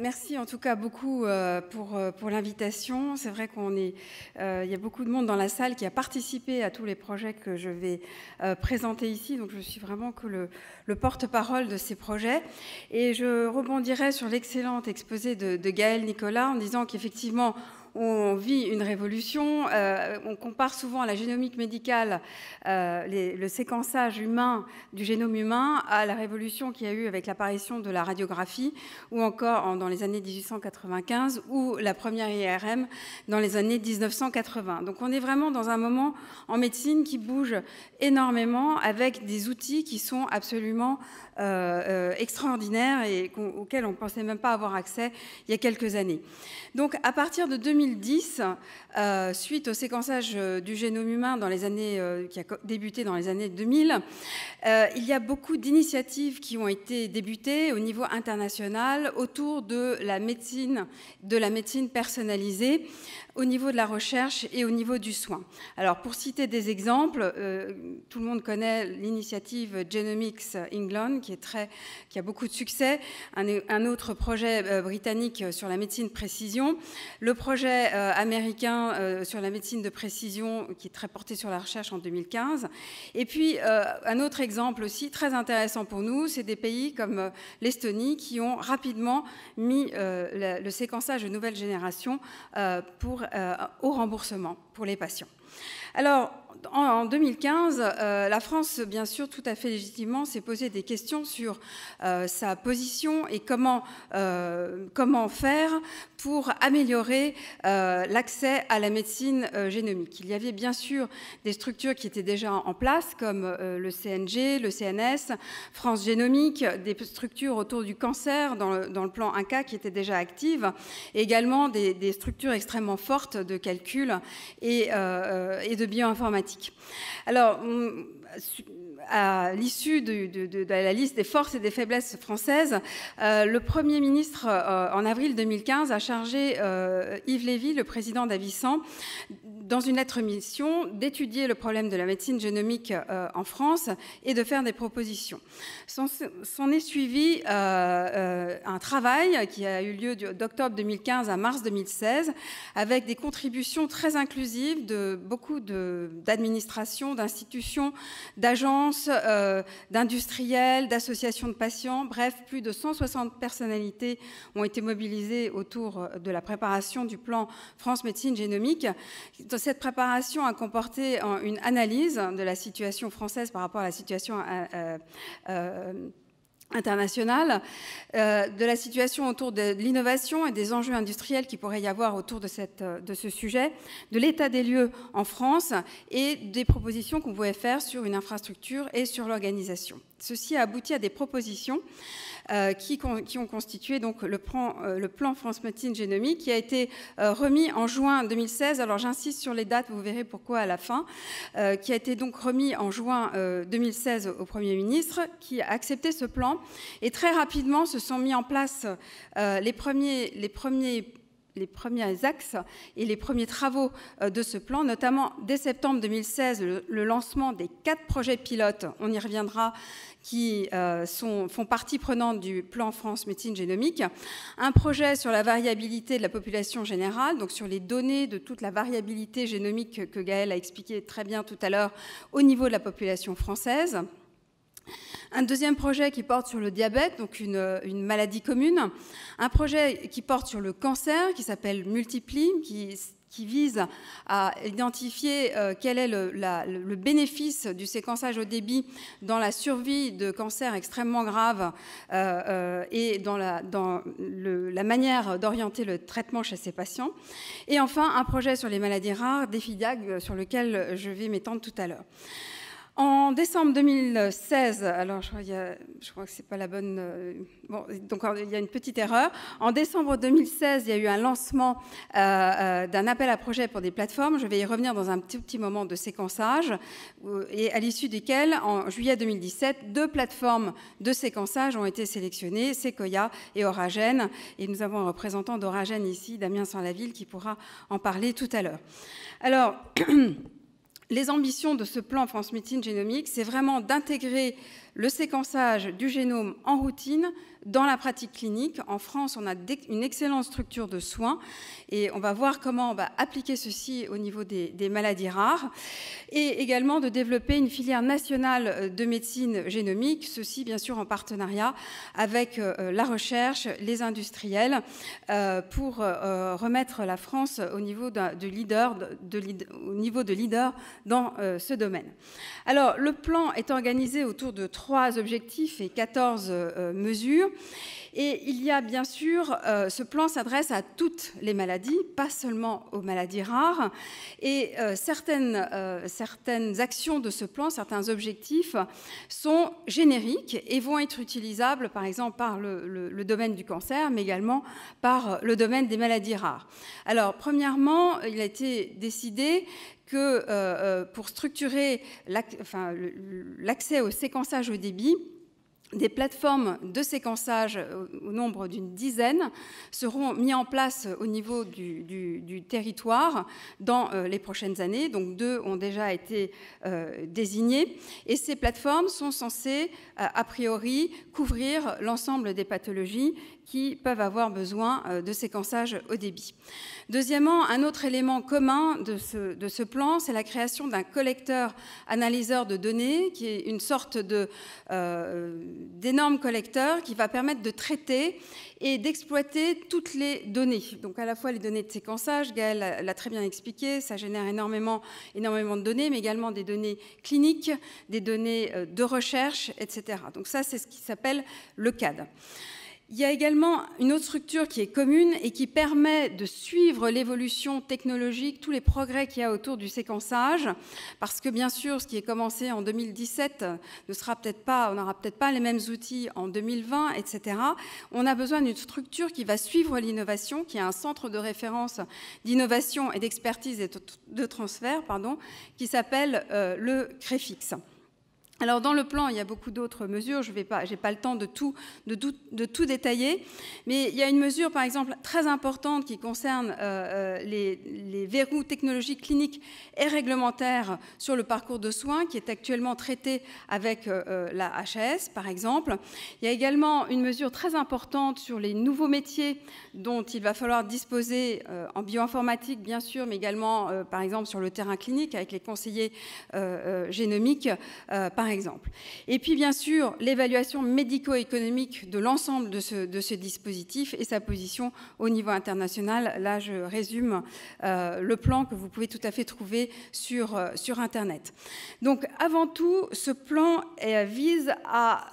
Merci en tout cas beaucoup euh, pour, euh, pour l'invitation. C'est vrai qu'on est, euh, il y a beaucoup de monde dans la salle qui a participé à tous les projets que je vais présenter ici. Donc je suis vraiment que le, le porte-parole de ces projets. Et je rebondirai sur l'excellente exposé de, de Gaël Nicolas en disant qu'effectivement, on vit une révolution. Euh, on compare souvent à la génomique médicale, euh, le séquençage humain du génome humain, à la révolution qu'il y a eu avec l'apparition de la radiographie, ou encore dans les années 1895, ou la première IRM dans les années 1980. Donc on est vraiment dans un moment en médecine qui bouge énormément avec des outils qui sont absolument euh, extraordinaires et auxquels on ne pensait même pas avoir accès il y a quelques années. Donc à partir de 2000, 2010, euh, suite au séquençage euh, du génome humain dans les années, euh, qui a débuté dans les années 2000, il y a beaucoup d'initiatives qui ont été débutées au niveau international autour de la médecine, de la médecine personnalisée, au niveau de la recherche et au niveau du soin. Alors, pour citer des exemples, euh, tout le monde connaît l'initiative Genomics England, qui, est très, qui a beaucoup de succès. Un, autre projet euh, britannique sur la médecine précision. Le projet euh, américain sur la médecine de précision, qui est très porté sur la recherche en 2015. Et puis, un autre exemple aussi très intéressant pour nous, c'est des pays comme l'Estonie qui ont rapidement mis le, le séquençage de nouvelle génération pour euh, au remboursement pour les patients. Alors, en 2015, euh, la France, bien sûr, tout à fait légitimement, s'est posé des questions sur euh, sa position et comment, euh, faire pour améliorer l'accès à la médecine génomique. Il y avait bien sûr des structures qui étaient déjà en place, comme le CNG, le CNS, France Génomique, des structures autour du cancer dans le, plan 1K qui étaient déjà actives, également des, structures extrêmement fortes de calcul et, et de bioinformatique. Alors... Hum, euh, à l'issue de, la liste des forces et des faiblesses françaises, euh, le Premier ministre, euh, en avril 2015, a chargé Yves Lévy, le président d'Avicent, dans une lettre mission, d'étudier le problème de la médecine génomique en France et de faire des propositions. S'en est suivi un travail qui a eu lieu d'octobre 2015 à mars 2016, avec des contributions très inclusives de beaucoup d'administrations, d'institutions, d'agences, euh, d'industriels, d'associations de patients. Bref, plus de 160 personnalités ont été mobilisées autour euh, de la préparation du plan France Médecine Génomique. Cette préparation a comporté euh, une analyse de la situation française par rapport à la situation internationale, euh, de la situation autour de l'innovation et des enjeux industriels qui pourrait y avoir autour de, euh, de ce sujet, de l'état des lieux en France et des propositions qu'on pouvait faire sur une infrastructure et sur l'organisation. Ceci a abouti à des propositions euh, qui, qui, ont constitué donc le plan, euh, le plan France Médecine Génomique qui a été euh, remis en juin 2016. Alors j'insiste sur les dates, vous verrez pourquoi à la fin, qui a été donc remis en juin 2016 au, au Premier ministre, qui a accepté ce plan. Et très rapidement se sont mis en place les premiers, les premiers les premiers axes et les premiers travaux euh, de ce plan, notamment dès septembre 2016, le lancement des quatre projets pilotes, on y reviendra, qui euh, font partie prenante du plan France médecine génomique. Un projet sur la variabilité de la population générale, donc sur les données de toute la variabilité génomique que Gaël a expliqué très bien tout à l'heure au niveau de la population française. Un deuxième projet qui porte sur le diabète, donc euh, une, maladie commune. Un projet qui porte sur le cancer, qui s'appelle Multipli, qui vise à identifier euh, quel est le, bénéfice du séquençage au débit dans la survie de cancers extrêmement graves euh, et dans, la, manière d'orienter le traitement chez ces patients. Et enfin, un projet sur les maladies rares, DéfiDAG, sur lequel je vais m'étendre tout à l'heure. En décembre 2016, alors je crois, a, je crois que c'est pas la bonne. Euh, bon, donc il y a une petite erreur. En décembre 2016, il y a eu un lancement euh, euh, d'un appel à projet pour des plateformes. Je vais y revenir dans un petit, petit moment de séquençage. Et à l'issue duquel, en juillet 2017, deux plateformes de séquençage ont été sélectionnées, Sequoia et Oragen. Et nous avons un représentant d'Oragen ici, Damien Saint-Laville, qui pourra en parler tout à l'heure. Alors. les ambitions de ce plan France Médecine génomique, c'est vraiment d'intégrer le séquençage du génome en routine dans la pratique clinique. En France, on a une excellente structure de soins et on va voir comment on va appliquer ceci au niveau des, maladies rares et également de développer une filière nationale euh, de médecine génomique, ceci bien sûr en partenariat avec euh, euh, la recherche, les industriels, pour remettre la France au niveau de, leader, au niveau de leader dans ce domaine. Alors, le plan est organisé autour de trois objectifs et 14 mesures. Et il y a bien sûr, euh, ce plan s'adresse à toutes les maladies, pas seulement aux maladies rares. Et euh, euh, certaines, actions de ce plan, certains objectifs sont génériques et vont être utilisables par exemple par le, domaine du cancer, mais également par le domaine des maladies rares. Alors, premièrement, il a été décidé que pour structurer l'accès au séquençage au débit, des plateformes de séquençage euh, au nombre d'une dizaine seront mises en place au niveau du, territoire dans euh, les prochaines années. Donc deux ont déjà été euh, désignées. Et ces plateformes sont censées, a priori, couvrir l'ensemble des pathologies qui peuvent avoir besoin de séquençage au débit. Deuxièmement, un autre élément commun de ce plan, c'est la création d'un collecteur analyseur de données, qui est une sorte de d'énormes collecteurs qui va permettre de traiter et d'exploiter toutes les données. Donc à la fois les données de séquençage, Gaël l'a très bien expliqué, ça génère énormément, énormément de données, mais également des données cliniques, des données euh, de recherche, etc. Donc ça, c'est ce qui s'appelle le CAD. Il y a également une autre structure qui est commune et qui permet de suivre l'évolution technologique, tous les progrès qu'il y a autour du séquençage, parce que bien sûr, ce qui est commencé en 2017 ne sera peut-être pas, on n'aura peut-être pas les mêmes outils en 2020, etc. On a besoin d'une structure qui va suivre l'innovation, qui est un centre de référence d'innovation et d'expertise et de transfert, pardon, qui s'appelle euh, le CREFIX. Alors dans le plan, il y a beaucoup d'autres mesures, je n'ai pas, le temps de tout, détailler, mais il y a une mesure par exemple très importante qui concerne euh, euh, les, verrous technologiques cliniques et réglementaires sur le parcours de soins qui est actuellement traité avec euh, la HAS par exemple. Il y a également une mesure très importante sur les nouveaux métiers dont il va falloir disposer en bioinformatique bien sûr, mais également par exemple sur le terrain clinique avec les conseillers génomiques par exemple. Et puis, bien sûr, l'évaluation médico-économique de l'ensemble de ce, de ce, dispositif et sa position au niveau international. Là, je résume euh, le plan que vous pouvez tout à fait trouver sur euh, Internet. Donc, avant tout, ce plan euh, vise à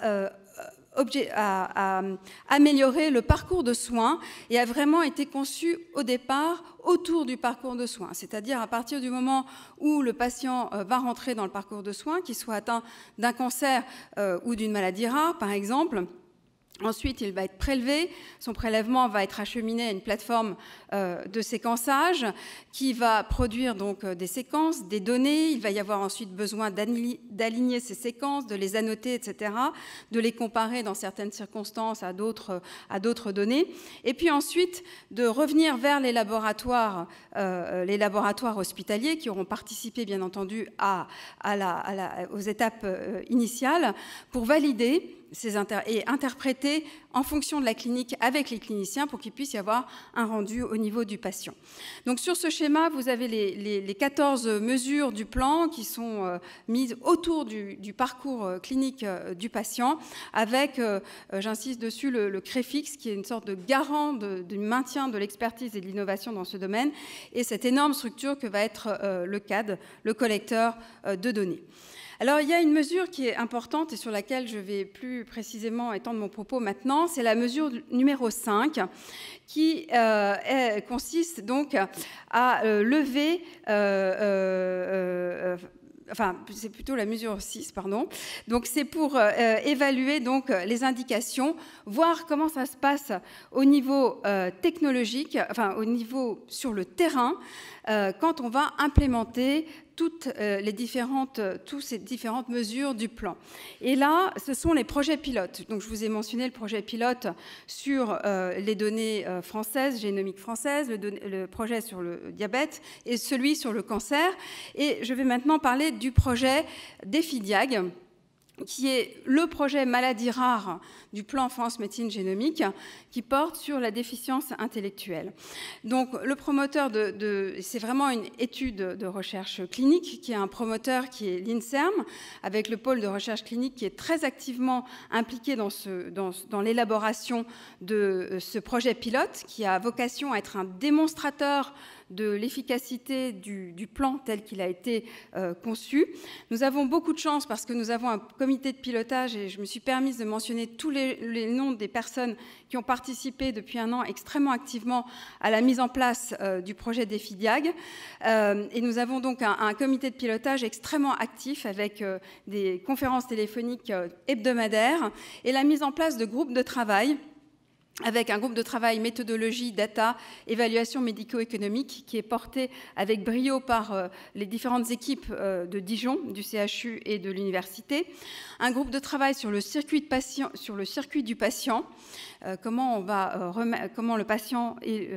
à, améliorer le parcours de soins et a vraiment été conçu au départ autour du parcours de soins, c'est-à-dire à partir du moment où le patient euh, va rentrer dans le parcours de soins, qu'il soit atteint d'un cancer euh, ou d'une maladie rare, par exemple. Ensuite, il va être prélevé. Son prélèvement va être acheminé à une plateforme euh, de séquençage qui va produire donc euh, des séquences, des données. Il va y avoir ensuite besoin d'aligner ces séquences, de les annoter, etc., de les comparer dans certaines circonstances à d'autres euh, à d'autres données. Et puis ensuite de revenir vers les laboratoires, les laboratoires hospitaliers qui auront participé bien entendu aux étapes initiales pour valider et interpréter en fonction de la clinique avec les cliniciens pour qu'il puisse y avoir un rendu niveau du patient. Donc sur ce schéma, vous avez les, 14 mesures du plan qui sont euh, mises autour du, parcours euh, clinique euh, du patient, avec, j'insiste dessus, le, CREFIX, qui est une sorte de garant du maintien de l'expertise et de l'innovation dans ce domaine, et cette énorme structure que va être le CAD, le collecteur de données. Alors il y a une mesure qui est importante et sur laquelle je vais plus précisément étendre mon propos maintenant, c'est la mesure numéro 5 qui euh, consiste donc à euh, lever... Euh, enfin, c'est plutôt la mesure 6, pardon. Donc, c'est pour évaluer donc les indications, voir comment ça se passe au niveau technologique, enfin, au niveau sur le terrain, quand on va implémenter toutes euh, les différentes, euh, toutes ces différentes mesures du plan. Et là, ce sont les projets pilotes. Donc, je vous ai mentionné le projet pilote sur euh, les données françaises, génomiques françaises, le, projet sur le diabète et celui sur le cancer. Et je vais maintenant parler du projet DEFIDIAG qui est le projet maladie rare du plan France Médecine Génomique, qui porte sur la déficience intellectuelle. Donc, le promoteur de, c'est vraiment une étude de recherche clinique qui est un promoteur qui est l'Inserm, avec le pôle de recherche clinique qui est très activement impliqué dans l'élaboration de euh, ce projet pilote, qui a vocation à être un démonstrateur de l'efficacité du, plan tel qu'il a été euh, conçu. Nous avons beaucoup de chance parce que nous avons un comité de pilotage et je me suis permise de mentionner tous les, noms des personnes qui ont participé depuis un an extrêmement activement à la mise en place euh, du projet des FIDIAG. Euh, et nous avons donc un, comité de pilotage extrêmement actif avec des conférences téléphoniques hebdomadaires et la mise en place de groupes de travail avec un groupe de travail méthodologie, data, évaluation médico-économique qui est porté avec brio par euh, les différentes équipes euh, de Dijon, du CHU et de l'université. Un groupe de travail sur le circuit, sur le circuit du patient, euh, comment, on va, comment le patient et,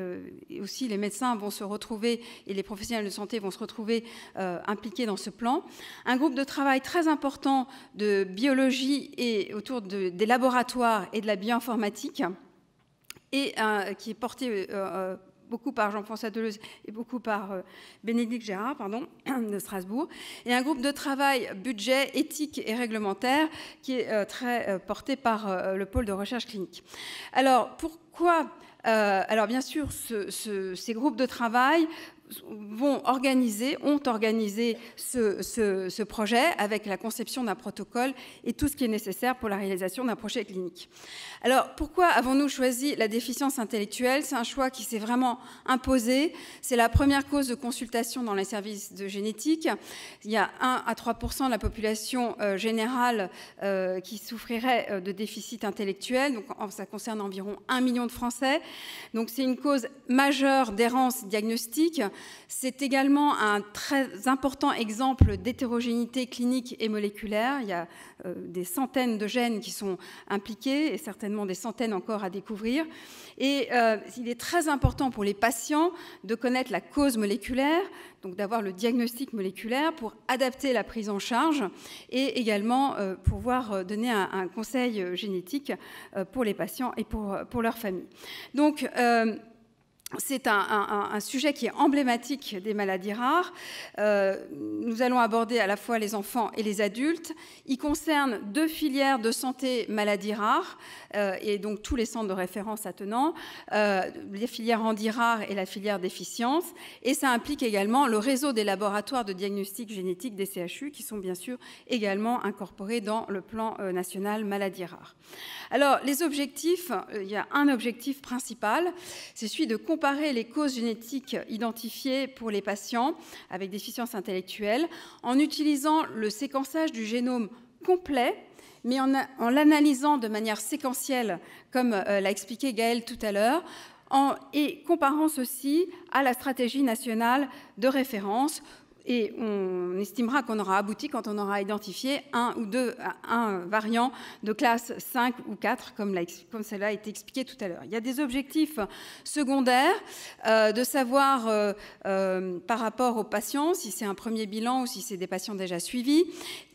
aussi les médecins vont se retrouver et les professionnels de santé vont se retrouver impliqués dans ce plan. Un groupe de travail très important de biologie et autour des laboratoires et de la bioinformatique et euh, qui est porté euh, euh, beaucoup par Jean-François Deleuze et beaucoup par Bénédicte Gérard pardon, de Strasbourg, et un groupe de travail budget, éthique et réglementaire qui est très porté par le pôle de recherche clinique. Alors pourquoi alors bien sûr, ces groupes de travail vont organiser, ont organisé ce, projet avec la conception d'un protocole et tout ce qui est nécessaire pour la réalisation d'un projet clinique. Alors pourquoi avons-nous choisi la déficience intellectuelle C'est un choix qui s'est vraiment imposé. C'est la première cause de consultation dans les services de génétique. Il y a 1 à 3 de la population euh, générale euh, qui souffrirait euh, de déficit intellectuel. Donc ça concerne environ 1 million de Français. Donc c'est une cause majeure d'errance diagnostique c'est également un très important exemple d'hétérogénéité clinique et moléculaire. Il y a euh, des centaines de gènes qui sont impliqués et certainement des centaines encore à découvrir. Et euh, il est très important pour les patients de connaître la cause moléculaire, donc d'avoir le diagnostic moléculaire pour adapter la prise en charge et également euh, pouvoir donner un, conseil génétique pour les patients et pour, pour leur famille. Donc, c'est un, sujet qui est emblématique des maladies rares. Euh, nous allons aborder à la fois les enfants et les adultes. Il concerne deux filières de santé maladies rares euh, et donc tous les centres de référence attenants, euh, les filières anti rares et la filière déficience. Et ça implique également le réseau des laboratoires de diagnostic génétique des CHU qui sont bien sûr également incorporés dans le plan national maladies rares. Alors les objectifs, il y a un objectif principal, c'est celui de comprendre comparer les causes génétiques identifiées pour les patients avec déficience intellectuelle en utilisant le séquençage du génome complet mais en, l'analysant de manière séquentielle, comme euh, l'a expliqué Gaël tout à l'heure, et comparant ceci à la stratégie nationale de référence, et on estimera qu'on aura abouti quand on aura identifié un ou deux un variant de classe 5 ou 4, comme, comme cela a été expliqué tout à l'heure. Il y a des objectifs secondaires euh, de savoir euh, euh, par rapport aux patients si c'est un premier bilan ou si c'est des patients déjà suivis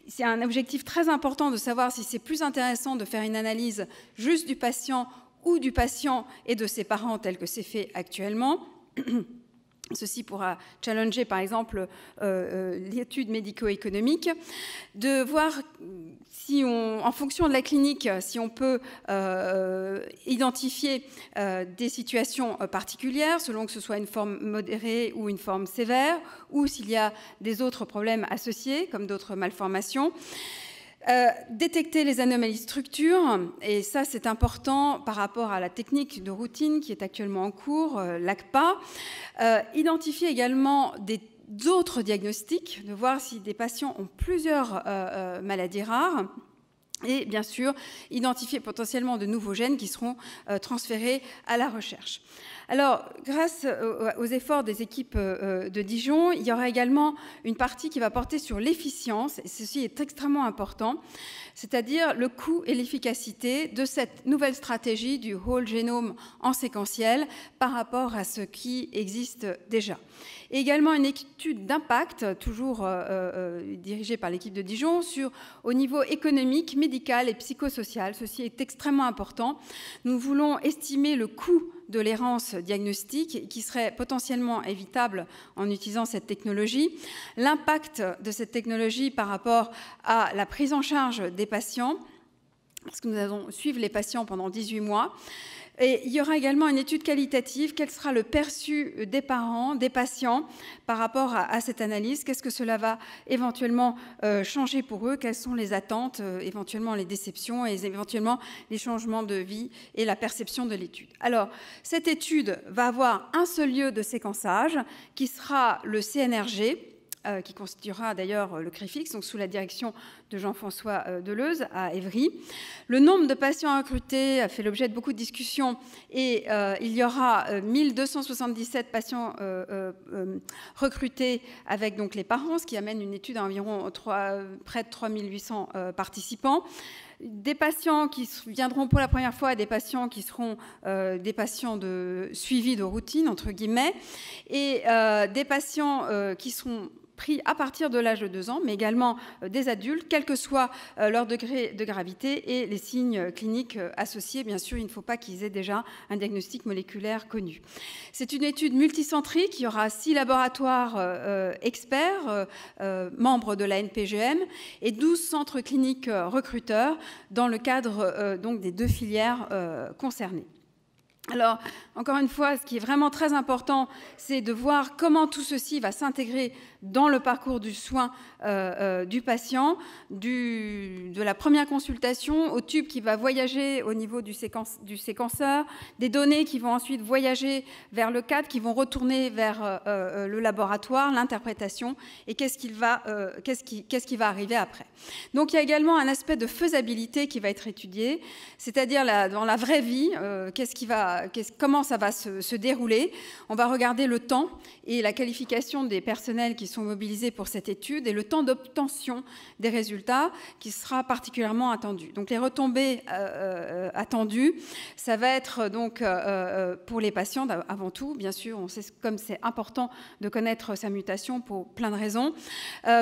c'est un objectif très important de savoir si c'est plus intéressant de faire une analyse juste du patient ou du patient et de ses parents tel que c'est fait actuellement. Ceci pourra challenger, par exemple, euh, euh, l'étude médico-économique, de voir si en fonction de la clinique, si on peut euh, identifier des situations particulières, selon que ce soit une forme modérée ou une forme sévère, ou s'il y a des autres problèmes associés, comme d'autres malformations. Euh, détecter les anomalies structure, et ça c'est important par rapport à la technique de routine qui est actuellement en cours, euh, l'ACPA. Euh, identifier également des autres diagnostics, de voir si des patients ont plusieurs maladies rares et bien sûr identifier potentiellement de nouveaux gènes qui seront euh, transférés à la recherche. Alors, grâce euh, aux efforts des équipes euh, de Dijon, il y aura également une partie qui va porter sur l'efficience, et ceci est extrêmement important, c'est-à-dire le coût et l'efficacité de cette nouvelle stratégie du whole genome en séquentiel par rapport à ce qui existe déjà également une étude d'impact, toujours euh, euh, dirigée par l'équipe de Dijon, sur au niveau économique, médical et psychosocial. Ceci est extrêmement important. Nous voulons estimer le coût de l'errance diagnostique qui serait potentiellement évitable en utilisant cette technologie, l'impact de cette technologie par rapport à la prise en charge des patients, parce que nous allons suivre les patients pendant 18 mois, et il y aura également une étude qualitative. Quel sera le perçu euh, des parents, des patients par rapport à, cette analyse Qu'est-ce que cela va éventuellement euh, changer pour eux Quelles sont les attentes, euh, éventuellement les déceptions et éventuellement les changements de vie et la perception de l'étude Alors, cette étude va avoir un seul lieu de séquençage qui sera le CNRG euh, qui constituera d'ailleurs euh, le CRIFIX, donc sous la direction de Jean-François euh, Deleuze à Évry. Le nombre de patients recrutés a fait l'objet de beaucoup de discussions et il y aura 1277 patients recrutés avec donc les parents, ce qui amène une étude à environ près de 3800 participants des patients qui viendront pour la première fois des patients qui seront des patients de suivi de routine, entre guillemets, et des patients qui seront pris à partir de l'âge de 2 ans, mais également euh, des adultes, quel que soit euh, leur degré de gravité et les signes euh, cliniques associés. Bien sûr, il ne faut pas qu'ils aient déjà un diagnostic moléculaire connu. C'est une étude multicentrique. Il y aura six laboratoires experts, membres de la NPGM, et 12 centres cliniques recruteurs dans le cadre donc, des deux filières concernées. Alors, encore une fois, ce qui est vraiment très important, c'est de voir comment tout ceci va s'intégrer dans le parcours du soin euh, euh, du patient, du, de la première consultation au tube qui va voyager au niveau du, du, séquenceur, des données qui vont ensuite voyager vers le cadre, qui vont retourner vers euh, le laboratoire, l'interprétation, et qu'est-ce qui, qui, va arriver après. Donc il y a également un aspect de faisabilité qui va être étudié, c'est-à-dire dans la vraie vie, -ce qui va, comment ça va se, se dérouler. On va regarder le temps et la qualification des personnels qui sont mobilisés pour cette étude et le temps d'obtention des résultats qui sera particulièrement attendu. Donc les retombées euh, euh, attendues, ça va être euh, donc pour les patients avant tout, bien sûr, on sait comme c'est important de connaître sa mutation pour plein de raisons.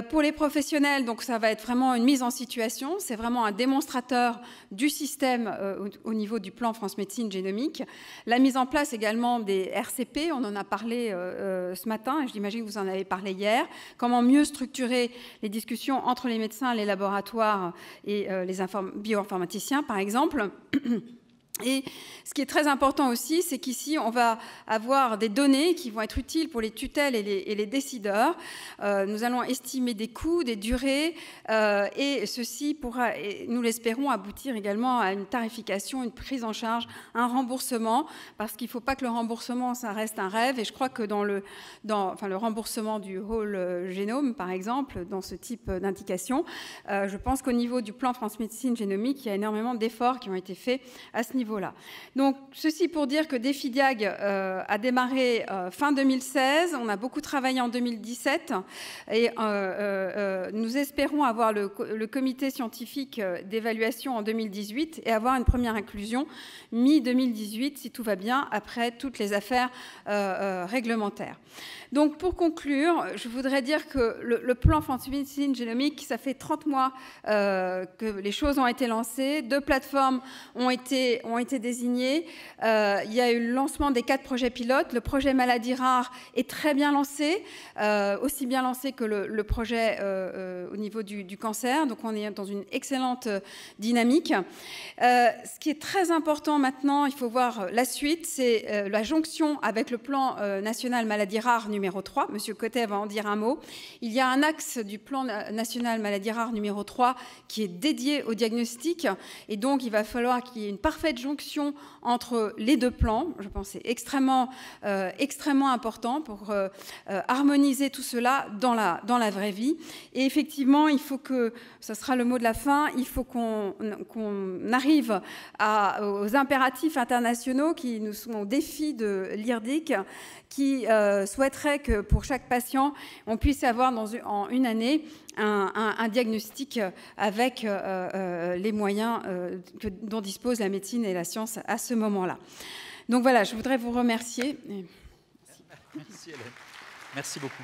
pour les professionnels, donc ça va être vraiment une mise en situation, c'est vraiment un démonstrateur du système au, au niveau du plan France Médecine génomique. La mise en place également des RCP, on en a parlé ce matin, et j'imagine que vous en avez parlé hier comment mieux structurer les discussions entre les médecins, les laboratoires et euh, les bioinformaticiens, par exemple. Et ce qui est très important aussi, c'est qu'ici, on va avoir des données qui vont être utiles pour les tutelles et les, décideurs. Euh, nous allons estimer des coûts, des durées, euh, et ceci pourra, nous l'espérons, aboutir également à une tarification, une prise en charge, un remboursement, parce qu'il ne faut pas que le remboursement, ça reste un rêve. Et je crois que dans le, dans, enfin, le remboursement du whole euh, génome, par exemple, dans ce type d'indication, je pense qu'au niveau du plan France Médecine Génomique, il y a énormément d'efforts qui ont été faits à ce niveau là Donc, ceci pour dire que Défidiag euh, a démarré euh, fin 2016. On a beaucoup travaillé en 2017 et euh, nous espérons avoir le, comité scientifique d'évaluation en 2018 et avoir une première inclusion mi-2018, si tout va bien, après toutes les affaires réglementaires. Donc, pour conclure, je voudrais dire que le, plan France Génomique, ça fait 30 mois que les choses ont été lancées. Deux plateformes ont été, ont été désignés. Euh, il y a eu le lancement des quatre projets pilotes. Le projet maladie rare est très bien lancé, euh, aussi bien lancé que le, projet euh, au niveau du, du, cancer. Donc on est dans une excellente dynamique. ce qui est très important maintenant, il faut voir la suite, c'est la jonction avec le plan national maladie rare numéro 3. Monsieur Cotet va en dire un mot. Il y a un axe du plan national maladie rare numéro 3 qui est dédié au diagnostic. Et donc il va falloir qu'il y ait une parfaite jonction entre les deux plans, je pense, est extrêmement, euh, extrêmement important pour euh, euh, harmoniser tout cela dans la, vraie vie. Et effectivement, il faut que, ce sera le mot de la fin, il faut qu'on arrive aux impératifs internationaux qui nous sont au défi de l'IRDIC, qui souhaiteraient que pour chaque patient, on puisse avoir en une année un, diagnostic euh, avec euh, euh, les moyens dont disposent la médecine et la science à ce moment-là. Donc voilà, je voudrais vous remercier. Merci beaucoup.